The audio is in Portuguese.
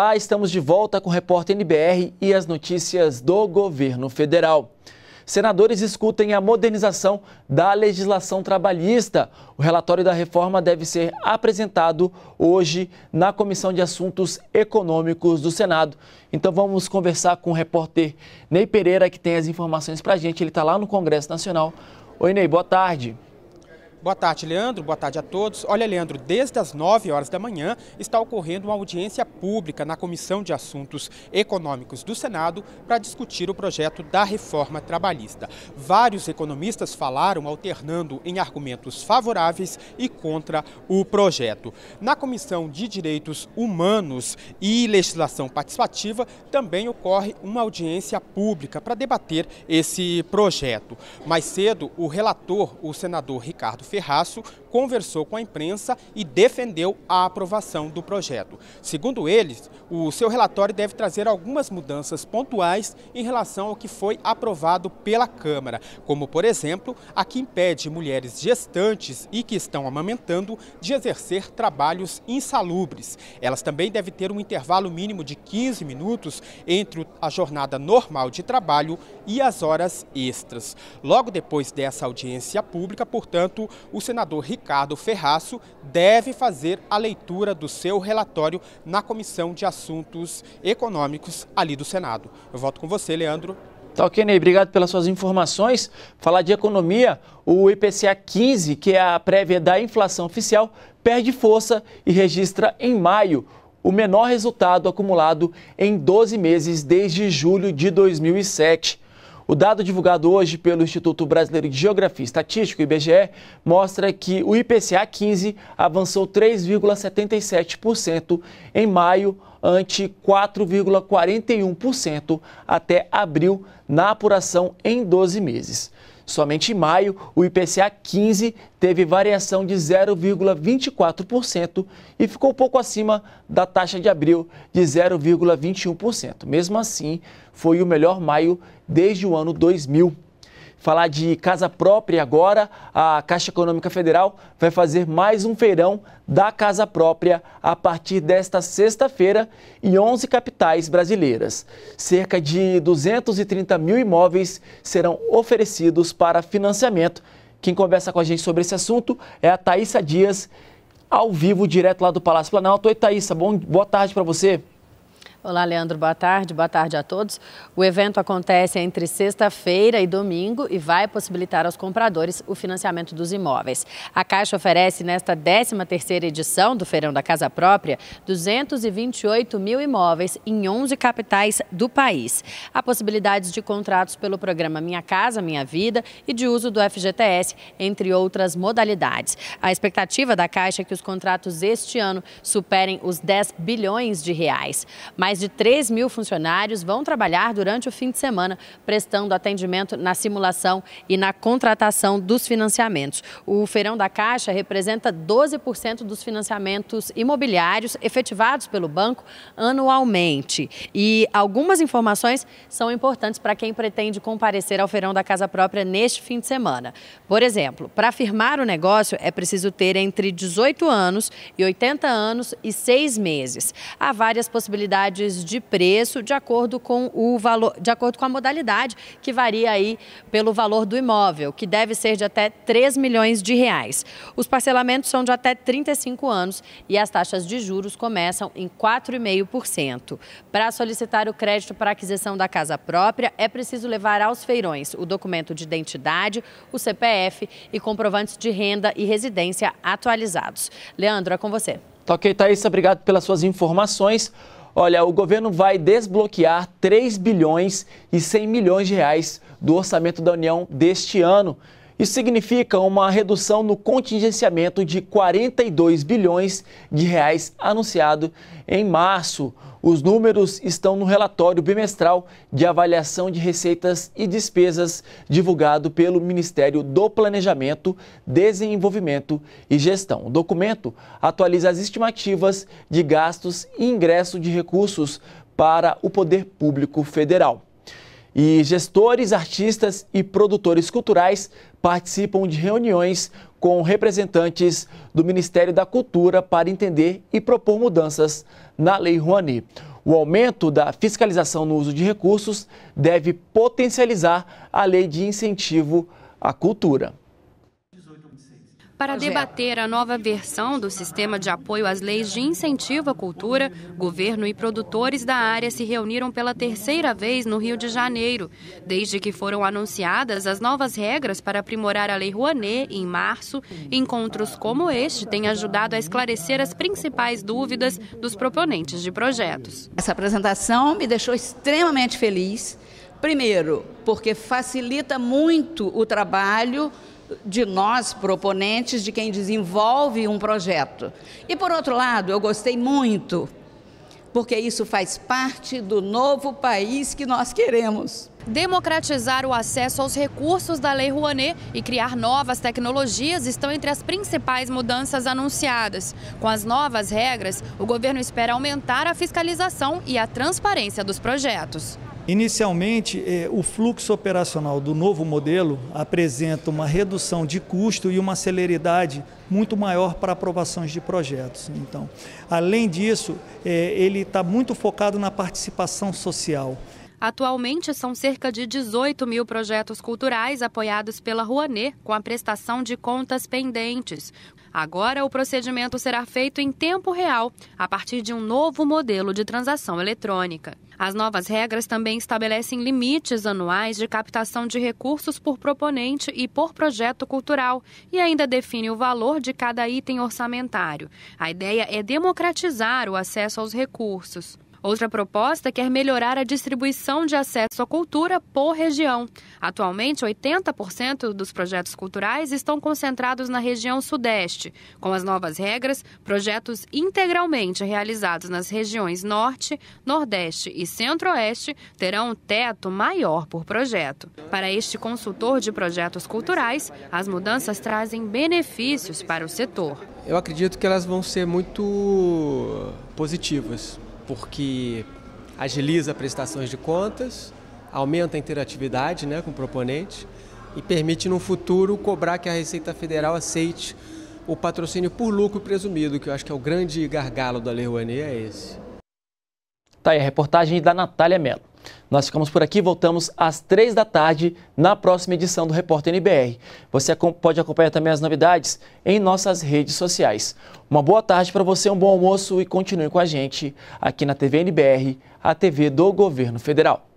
Olá, estamos de volta com o repórter NBR e as notícias do governo federal. Senadores discutem a modernização da legislação trabalhista. O relatório da reforma deve ser apresentado hoje na Comissão de Assuntos Econômicos do Senado. Então vamos conversar com o repórter Ney Pereira, que tem as informações para a gente. Ele está lá no Congresso Nacional. Oi, Ney, boa tarde. Boa tarde, Leandro. Boa tarde a todos. Olha, Leandro, desde as 9 horas da manhã está ocorrendo uma audiência pública na Comissão de Assuntos Econômicos do Senado para discutir o projeto da reforma trabalhista. Vários economistas falaram, alternando em argumentos favoráveis e contra o projeto. Na Comissão de Direitos Humanos e Legislação Participativa também ocorre uma audiência pública para debater esse projeto. Mais cedo, o relator, o senador Ricardo ferraço conversou com a imprensa e defendeu a aprovação do projeto. Segundo eles, o seu relatório deve trazer algumas mudanças pontuais em relação ao que foi aprovado pela Câmara, como, por exemplo, a que impede mulheres gestantes e que estão amamentando de exercer trabalhos insalubres. Elas também devem ter um intervalo mínimo de 15 minutos entre a jornada normal de trabalho e as horas extras. Logo depois dessa audiência pública, portanto, o senador Ricardo Ricardo Ferraço deve fazer a leitura do seu relatório na Comissão de Assuntos Econômicos ali do Senado. Eu volto com você, Leandro. Tá ok, Ney. Obrigado pelas suas informações. Falar de economia, o IPCA 15, que é a prévia da inflação oficial, perde força e registra em maio o menor resultado acumulado em 12 meses desde julho de 2007. O dado divulgado hoje pelo Instituto Brasileiro de Geografia e Estatística, IBGE, mostra que o IPCA 15 avançou 3,77% em maio ante 4,41% até abril na apuração em 12 meses. Somente em maio, o IPCA 15 teve variação de 0,24% e ficou pouco acima da taxa de abril de 0,21%. Mesmo assim, foi o melhor maio desde o ano 2000 falar de casa própria agora. A Caixa Econômica Federal vai fazer mais um feirão da casa própria a partir desta sexta-feira em 11 capitais brasileiras. Cerca de 230 mil imóveis serão oferecidos para financiamento. Quem conversa com a gente sobre esse assunto é a Thaisa Dias, ao vivo, direto lá do Palácio Planalto. Oi, Thaisa, bom, boa tarde para você. Olá, Leandro, boa tarde, boa tarde a todos. O evento acontece entre sexta-feira e domingo e vai possibilitar aos compradores o financiamento dos imóveis. A Caixa oferece nesta 13ª edição do Feirão da Casa Própria 228 mil imóveis em 11 capitais do país. Há possibilidades de contratos pelo programa Minha Casa Minha Vida e de uso do FGTS, entre outras modalidades. A expectativa da Caixa é que os contratos este ano superem os 10 bilhões de reais. Mais de 3 mil funcionários vão trabalhar durante o fim de semana, prestando atendimento na simulação e na contratação dos financiamentos. O Feirão da Caixa representa 12% dos financiamentos imobiliários efetivados pelo banco anualmente. E algumas informações são importantes para quem pretende comparecer ao Feirão da Casa Própria neste fim de semana. Por exemplo, para firmar o negócio é preciso ter entre 18 anos e 80 anos e 6 meses. Há várias possibilidades unidades de preço de acordo com o valor, de acordo com a modalidade que varia aí pelo valor do imóvel, que deve ser de até 3 milhões de reais. Os parcelamentos são de até 35 anos e as taxas de juros começam em 4,5%. Para solicitar o crédito para aquisição da casa própria, é preciso levar aos feirões o documento de identidade, o CPF e comprovantes de renda e residência atualizados. Leandro, é com você. Tá ok, Thaís, obrigado pelas suas informações. Olha, o governo vai desbloquear 3 bilhões e 100 milhões de reais do orçamento da União deste ano. Isso significa uma redução no contingenciamento de 42 bilhões de reais anunciado em março. Os números estão no relatório bimestral de avaliação de receitas e despesas divulgado pelo Ministério do Planejamento, Desenvolvimento e Gestão. O documento atualiza as estimativas de gastos e ingresso de recursos para o poder público federal. E gestores, artistas e produtores culturais participam de reuniões com representantes do Ministério da Cultura para entender e propor mudanças na Lei Rouanet. O aumento da fiscalização no uso de recursos deve potencializar a lei de incentivo à cultura para debater a nova versão do sistema de apoio às leis de incentivo à cultura, governo e produtores da área se reuniram pela terceira vez no Rio de Janeiro, desde que foram anunciadas as novas regras para aprimorar a Lei Rouanet em março. Encontros como este têm ajudado a esclarecer as principais dúvidas dos proponentes de projetos. Essa apresentação me deixou extremamente feliz. Primeiro, porque facilita muito o trabalho de nós proponentes, de quem desenvolve um projeto. E por outro lado, eu gostei muito, porque isso faz parte do novo país que nós queremos. Democratizar o acesso aos recursos da Lei Rouanet e criar novas tecnologias estão entre as principais mudanças anunciadas. Com as novas regras, o governo espera aumentar a fiscalização e a transparência dos projetos. Inicialmente, eh, o fluxo operacional do novo modelo apresenta uma redução de custo e uma celeridade muito maior para aprovações de projetos. Então, além disso, eh, ele está muito focado na participação social. Atualmente, são cerca de 18 mil projetos culturais apoiados pela Rouanet com a prestação de contas pendentes. Agora, o procedimento será feito em tempo real, a partir de um novo modelo de transação eletrônica. As novas regras também estabelecem limites anuais de captação de recursos por proponente e por projeto cultural e ainda define o valor de cada item orçamentário. A ideia é democratizar o acesso aos recursos. Outra proposta quer melhorar a distribuição de acesso à cultura por região. Atualmente, 80% dos projetos culturais estão concentrados na região Sudeste. Com as novas regras, projetos integralmente realizados nas regiões Norte, Nordeste e Centro-Oeste terão um teto maior por projeto. Para este consultor de projetos culturais, as mudanças trazem benefícios para o setor. Eu acredito que elas vão ser muito positivas porque agiliza prestações de contas, aumenta a interatividade né, com o proponente e permite, no futuro, cobrar que a Receita Federal aceite o patrocínio por lucro presumido, que eu acho que é o grande gargalo da Lei Rouanet, é esse. Tá aí a reportagem da Natália Mello. Nós ficamos por aqui, voltamos às três da tarde na próxima edição do Repórter NBR. Você pode acompanhar também as novidades em nossas redes sociais. Uma boa tarde para você, um bom almoço e continue com a gente aqui na TV NBR, a TV do Governo Federal.